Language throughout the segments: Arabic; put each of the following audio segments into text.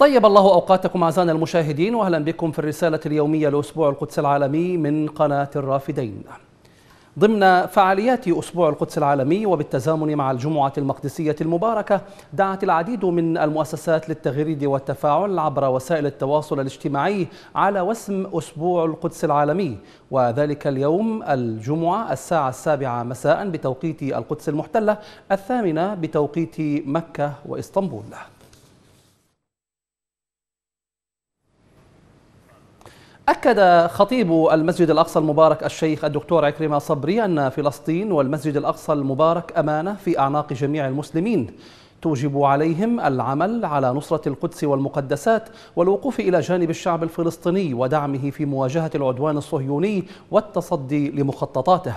طيب الله أوقاتكم أعزائنا المشاهدين وأهلا بكم في الرسالة اليومية لأسبوع القدس العالمي من قناة الرافدين ضمن فعاليات أسبوع القدس العالمي وبالتزامن مع الجمعة المقدسية المباركة دعت العديد من المؤسسات للتغريد والتفاعل عبر وسائل التواصل الاجتماعي على وسم أسبوع القدس العالمي وذلك اليوم الجمعة الساعة السابعة مساء بتوقيت القدس المحتلة الثامنة بتوقيت مكة وإسطنبول أكد خطيب المسجد الأقصى المبارك الشيخ الدكتور عكرمة صبري أن فلسطين والمسجد الأقصى المبارك أمانة في أعناق جميع المسلمين توجب عليهم العمل على نصرة القدس والمقدسات والوقوف إلى جانب الشعب الفلسطيني ودعمه في مواجهة العدوان الصهيوني والتصدي لمخططاته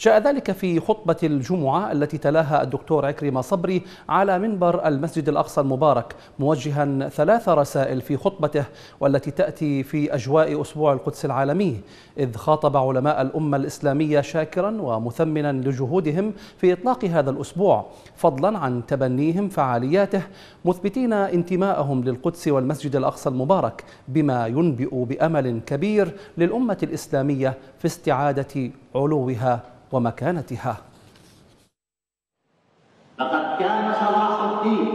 جاء ذلك في خطبة الجمعة التي تلاها الدكتور عكرمة صبري على منبر المسجد الأقصى المبارك موجها ثلاث رسائل في خطبته والتي تأتي في أجواء أسبوع القدس العالمي إذ خاطب علماء الأمة الإسلامية شاكرا ومثمنا لجهودهم في إطلاق هذا الأسبوع فضلا عن تبنيهم فعالياته مثبتين انتماءهم للقدس والمسجد الأقصى المبارك بما ينبئ بأمل كبير للأمة الإسلامية في استعادة علوها ومكانتها لقد كان صلاح الدين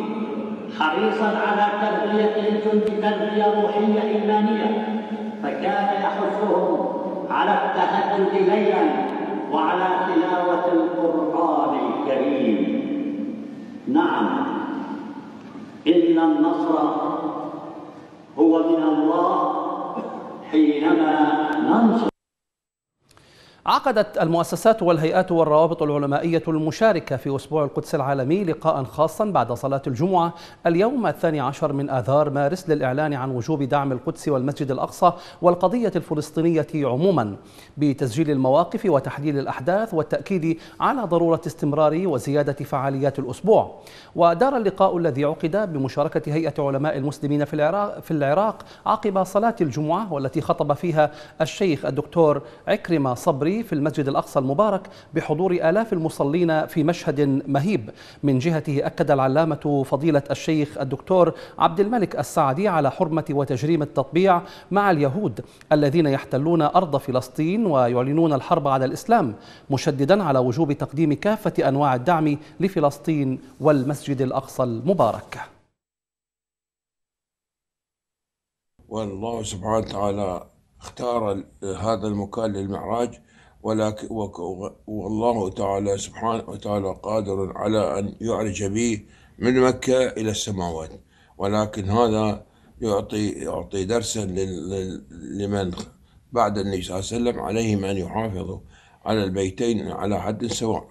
حريصا على تربية الجند تربية روحية إيمانية فكان يحثهم على التهجد ليلا وعلى تلاوة القرآن الكريم نعم إن النصر هو من الله حينما ننصر عقدت المؤسسات والهيئات والروابط العلمائية المشاركة في أسبوع القدس العالمي لقاء خاصا بعد صلاة الجمعة اليوم الثاني عشر من آذار مارس للإعلان عن وجوب دعم القدس والمسجد الأقصى والقضية الفلسطينية عموما بتسجيل المواقف وتحليل الأحداث والتأكيد على ضرورة استمرار وزيادة فعاليات الأسبوع ودار اللقاء الذي عقد بمشاركة هيئة علماء المسلمين في العراق, في العراق عقب صلاة الجمعة والتي خطب فيها الشيخ الدكتور عكرمة صبري في المسجد الأقصى المبارك بحضور آلاف المصلين في مشهد مهيب من جهته أكد العلامة فضيلة الشيخ الدكتور عبد الملك السعدي على حرمة وتجريم التطبيع مع اليهود الذين يحتلون أرض فلسطين ويعلنون الحرب على الإسلام مشددا على وجوب تقديم كافة أنواع الدعم لفلسطين والمسجد الأقصى المبارك والله سبحانه وتعالى اختار هذا المكان للمعراج ولكن والله تعالى سبحانه وتعالى قادر على أن يعرج به من مكة إلى السماوات ولكن هذا يعطي يعطي درسا لمن بعد النبي صلى الله عليه وسلم عليهم أن يحافظوا على البيتين على حد سواء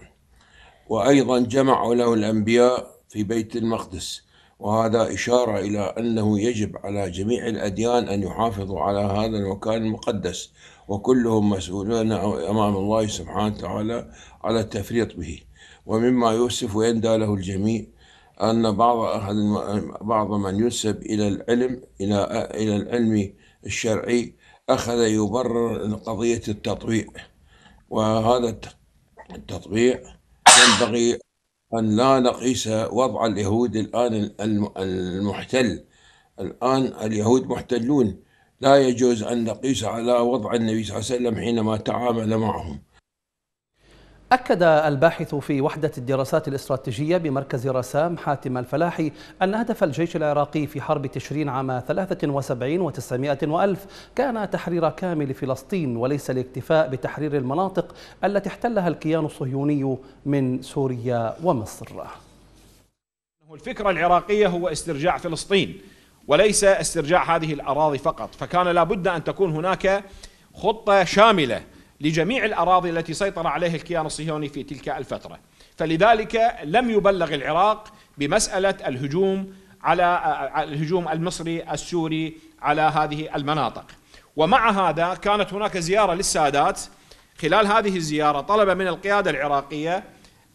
وأيضا جمعوا له الأنبياء في بيت المقدس وهذا إشارة إلى أنه يجب على جميع الأديان أن يحافظوا على هذا المكان المقدس وكلهم مسؤولون أمام الله سبحانه وتعالى على التفريط به ومما يؤسف ويندى له الجميع أن بعض أهل بعض من ينسب إلى العلم إلى إلى العلم الشرعي أخذ يبرر قضية التطبيع وهذا التطبيع ينبغي أن لا نقيس وضع اليهود الآن المحتل الآن اليهود محتلون لا يجوز أن نقيس على وضع النبي صلى الله عليه وسلم حينما تعامل معهم أكد الباحث في وحدة الدراسات الاستراتيجية بمركز رسام حاتم الفلاحي أن هدف الجيش العراقي في حرب تشرين عام 73 و900 وألف كان تحرير كامل فلسطين وليس الاكتفاء بتحرير المناطق التي احتلها الكيان الصهيوني من سوريا ومصر الفكرة العراقية هو استرجاع فلسطين وليس استرجاع هذه الأراضي فقط فكان لابد أن تكون هناك خطة شاملة لجميع الأراضي التي سيطر عليها الكيان الصهيوني في تلك الفترة فلذلك لم يبلغ العراق بمسألة الهجوم على الهجوم المصري السوري على هذه المناطق ومع هذا كانت هناك زيارة للسادات خلال هذه الزيارة طلب من القيادة العراقية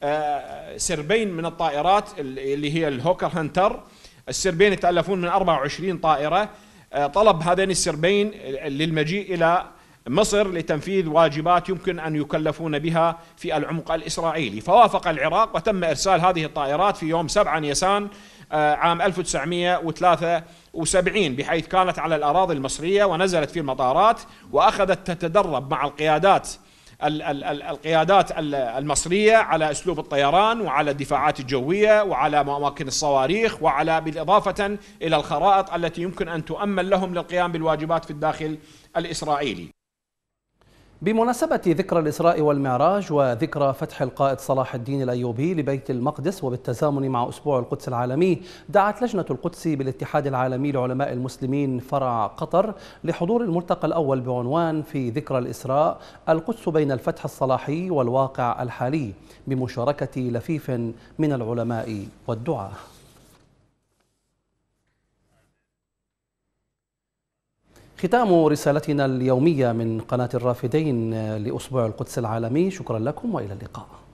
آه، سربين من الطائرات اللي هي الهوكر هنتر السربين يتألفون من 24 طائرة آه، طلب هذين السربين للمجيء إلى مصر لتنفيذ واجبات يمكن أن يكلفون بها في العمق الإسرائيلي فوافق العراق وتم إرسال هذه الطائرات في يوم 7 نيسان آه، عام 1973 بحيث كانت على الأراضي المصرية ونزلت في المطارات وأخذت تتدرب مع القيادات القيادات المصرية على أسلوب الطيران وعلى الدفاعات الجوية وعلى أماكن الصواريخ وعلى بالإضافة إلى الخرائط التي يمكن أن تؤمن لهم للقيام بالواجبات في الداخل الإسرائيلي بمناسبة ذكرى الإسراء والمعراج وذكرى فتح القائد صلاح الدين الأيوبي لبيت المقدس وبالتزامن مع أسبوع القدس العالمي دعت لجنة القدس بالاتحاد العالمي لعلماء المسلمين فرع قطر لحضور الملتقى الأول بعنوان في ذكرى الإسراء القدس بين الفتح الصلاحي والواقع الحالي بمشاركة لفيف من العلماء والدعاة ختام رسالتنا اليومية من قناة الرافدين لأسبوع القدس العالمي شكرا لكم وإلى اللقاء